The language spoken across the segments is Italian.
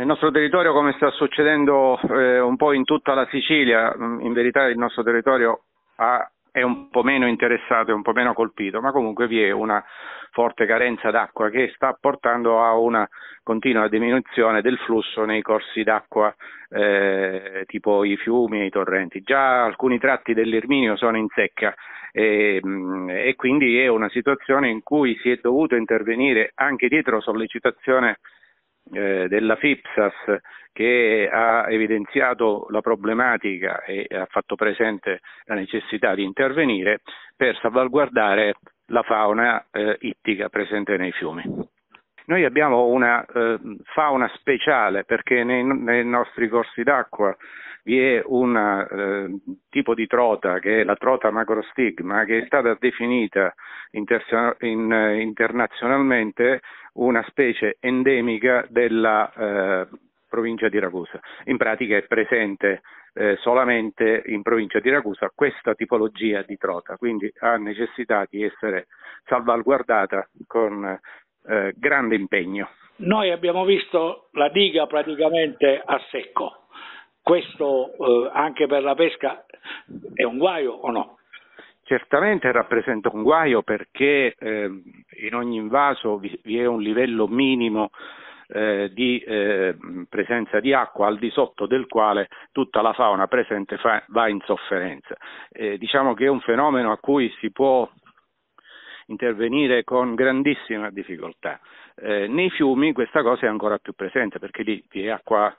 Nel nostro territorio, come sta succedendo eh, un po' in tutta la Sicilia, mm, in verità il nostro territorio ha, è un po' meno interessato, è un po' meno colpito, ma comunque vi è una forte carenza d'acqua che sta portando a una continua diminuzione del flusso nei corsi d'acqua eh, tipo i fiumi e i torrenti. Già alcuni tratti dell'Irminio sono in secca e, mm, e, quindi è una situazione in cui si è dovuto intervenire anche dietro sollecitazione eh, della FIPSAS che ha evidenziato la problematica e ha fatto presente la necessità di intervenire per salvaguardare la fauna eh, ittica presente nei fiumi. Noi abbiamo una eh, fauna speciale perché nei, nei, nostri corsi d'acqua vi è un eh, tipo di trota che è la trota macrostigma che è stata definita inter- in, eh, internazionalmente una specie endemica della eh, provincia di Ragusa. In pratica è presente eh, solamente in provincia di Ragusa questa tipologia di trota, quindi ha necessità di essere salvaguardata con eh, grande impegno. Noi abbiamo visto la diga praticamente a secco, questo eh, anche per la pesca è un guaio o no? Certamente rappresenta un guaio perché eh, in ogni invaso vi, vi, è un livello minimo eh, di ehm, presenza di acqua al di sotto del quale tutta la fauna presente fa, va in sofferenza. Eh, diciamo che è un fenomeno a cui si può intervenire con grandissima difficoltà. Eh, nei fiumi questa cosa è ancora più presente perché lì vi è acqua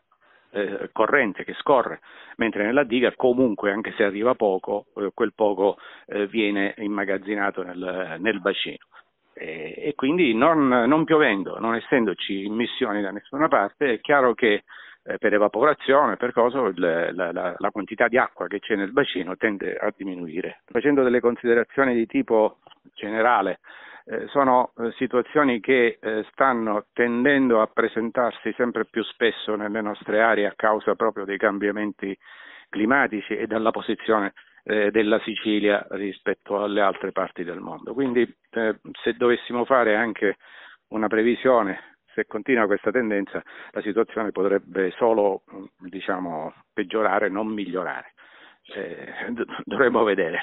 eh, corrente che scorre, mentre nella diga comunque, anche se arriva poco, eh, quel poco eh, viene immagazzinato nel, nel bacino. E, quindi non, non, piovendo, non essendoci immissioni da nessuna parte, è chiaro che eh, per evaporazione, per cosa, la, la, la, quantità di acqua che c'è nel bacino tende a diminuire. Facendo delle considerazioni di tipo generale. Eh, sono eh, situazioni che eh, stanno tendendo a presentarsi sempre più spesso nelle nostre aree a causa proprio dei cambiamenti climatici e della posizione eh, della Sicilia rispetto alle altre parti del mondo. Quindi eh, se dovessimo fare anche una previsione, se continua questa tendenza, la situazione potrebbe solo diciamo, peggiorare, non migliorare. Eh, dovremmo vedere.